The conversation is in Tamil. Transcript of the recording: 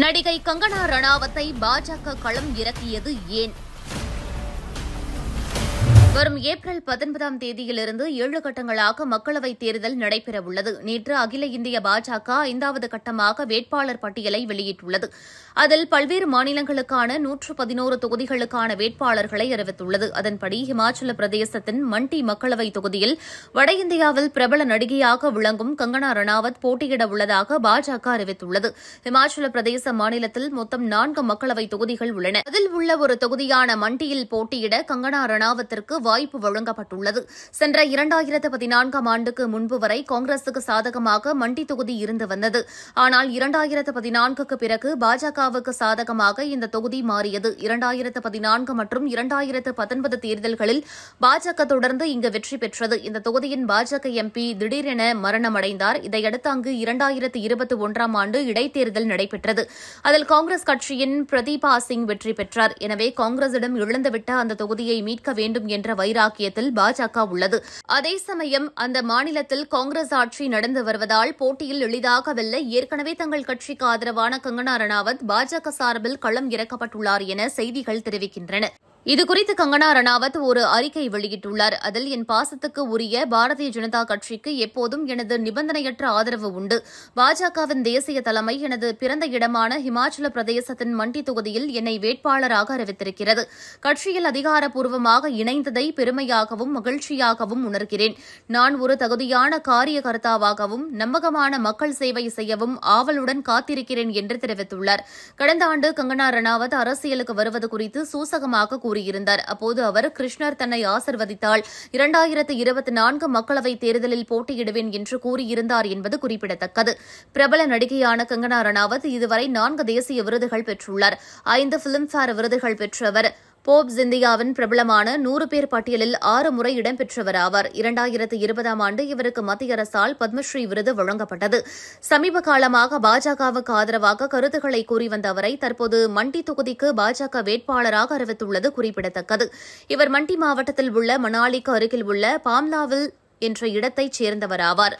நடிகை கங்கனா ரணாவத்தை பாஜக களம் இறக்கியது ஏன் வரும் ஏப்ரல் பத்தொன்பதாம் தேதியிலிருந்து ஏழு கட்டங்களாக மக்களவைத் தேர்தல் நடைபெறவுள்ளது நேற்று அகில இந்திய பாஜக ஐந்தாவது கட்டமாக வேட்பாளர் பட்டியலை வெளியிட்டுள்ளது அதில் பல்வேறு மாநிலங்களுக்கான நூற்று பதினோரு தொகுதிகளுக்கான வேட்பாளர்களை அறிவித்துள்ளது அதன்படி இமாச்சல பிரதேசத்தின் மண்டி மக்களவைத் தொகுதியில் வட இந்தியாவில் பிரபல நடிகையாக விளங்கும் கங்கனா ரணாவத் போட்டியிட உள்ளதாக பாஜக அறிவித்துள்ளது இமாச்சல பிரதேச மாநிலத்தில் மொத்தம் நான்கு மக்களவைத் தொகுதிகள் உள்ளன அதில் உள்ள ஒரு தொகுதியான மண்டியில் போட்டியிட கங்கனா ரணாவத்திற்கு வாய்ப்பு வழங்கப்பட்டுள்ளது சென்ற இரண்டாயிரத்து பதினான்காம் ஆண்டுக்கு முன்பு வரை காங்கிரசுக்கு சாதகமாக மண்டி தொகுதி இருந்து வந்தது ஆனால் இரண்டாயிரத்து பதினான்குக்கு பிறகு பாஜகவுக்கு சாதகமாக இந்த தொகுதி மாறியது இரண்டாயிரத்து பதினான்கு மற்றும் இரண்டாயிரத்து பத்தொன்பது தேர்தல்களில் பாஜக தொடர்ந்து இங்கு வெற்றி பெற்றது இந்த தொகுதியின் பாஜக எம்பி திடீரென மரணமடைந்தார் இதையடுத்து அங்கு இரண்டாயிரத்து இருபத்தி ஒன்றாம் ஆண்டு இடைத்தேர்தல் நடைபெற்றது அதில் காங்கிரஸ் கட்சியின் பிரதீபா சிங் வெற்றி பெற்றார் எனவே காங்கிரசிடம் இழந்துவிட்ட அந்த தொகுதியை மீட்க வேண்டும் என்று என்ற வைராக்கியத்தில் பாஜக உள்ளது அதே சமயம் அந்த மாநிலத்தில் காங்கிரஸ் ஆட்சி நடந்து வருவதால் போட்டியில் எளிதாக வெல்ல ஏற்கனவே தங்கள் கட்சிக்கு ஆதரவான கங்கனா ரணாவத் பாஜக சார்பில் களம் இறக்கப்பட்டுள்ளார் என செய்திகள் தெரிவிக்கின்றன இது குறித்து கங்கனா ரணாவத் ஒரு அறிக்கை வெளியிட்டுள்ளார் அதில் என் பாசத்துக்கு உரிய பாரதிய ஜனதா கட்சிக்கு எப்போதும் எனது நிபந்தனையற்ற ஆதரவு உண்டு பாஜகவின் தேசிய தலைமை எனது பிறந்த இடமான ஹிமாச்சல பிரதேசத்தின் மண்டி தொகுதியில் என்னை வேட்பாளராக அறிவித்திருக்கிறது கட்சியில் அதிகாரப்பூர்வமாக இணைந்ததை பெருமையாகவும் மகிழ்ச்சியாகவும் உணர்கிறேன் நான் ஒரு தகுதியான காரியகர்த்தாவாகவும் நம்பகமான மக்கள் சேவை செய்யவும் ஆவலுடன் காத்திருக்கிறேன் என்று தெரிவித்துள்ளார் கடந்த ஆண்டு கங்கனா ரணாவத் அரசியலுக்கு வருவது குறித்து சூசகமாக கூறினார் கூறியிருந்தார் அப்போது அவர் கிருஷ்ணர் தன்னை ஆசிர்வதித்தால் இரண்டாயிரத்து இருபத்தி நான்கு மக்களவைத் தேர்தலில் போட்டியிடுவேன் என்று கூறியிருந்தார் என்பது குறிப்பிடத்தக்கது பிரபல நடிகையான கங்கனா ரணாவத் இதுவரை நான்கு தேசிய விருதுகள் பெற்றுள்ளார் ஐந்து பிலிம்பேர் விருதுகள் பெற்றவர் போப் இந்தியாவின் பிரபலமான நூறு பேர் பட்டியலில் ஆறு முறை இடம்பெற்றவர் ஆவார் இரண்டாயிரத்து இருபதாம் ஆண்டு இவருக்கு மத்திய அரசால் பத்மஸ்ரீ விருது வழங்கப்பட்டது சமீப காலமாக பாஜகவுக்கு ஆதரவாக கருத்துக்களை கூறி வந்த அவரை தற்போது மண்டி தொகுதிக்கு பாஜக வேட்பாளராக அறிவித்துள்ளது குறிப்பிடத்தக்கது இவர் மண்டி மாவட்டத்தில் உள்ள மணாலிக்கு அருகில் உள்ள பாம்லாவில் என்ற இடத்தைச் சேர்ந்தவராவார்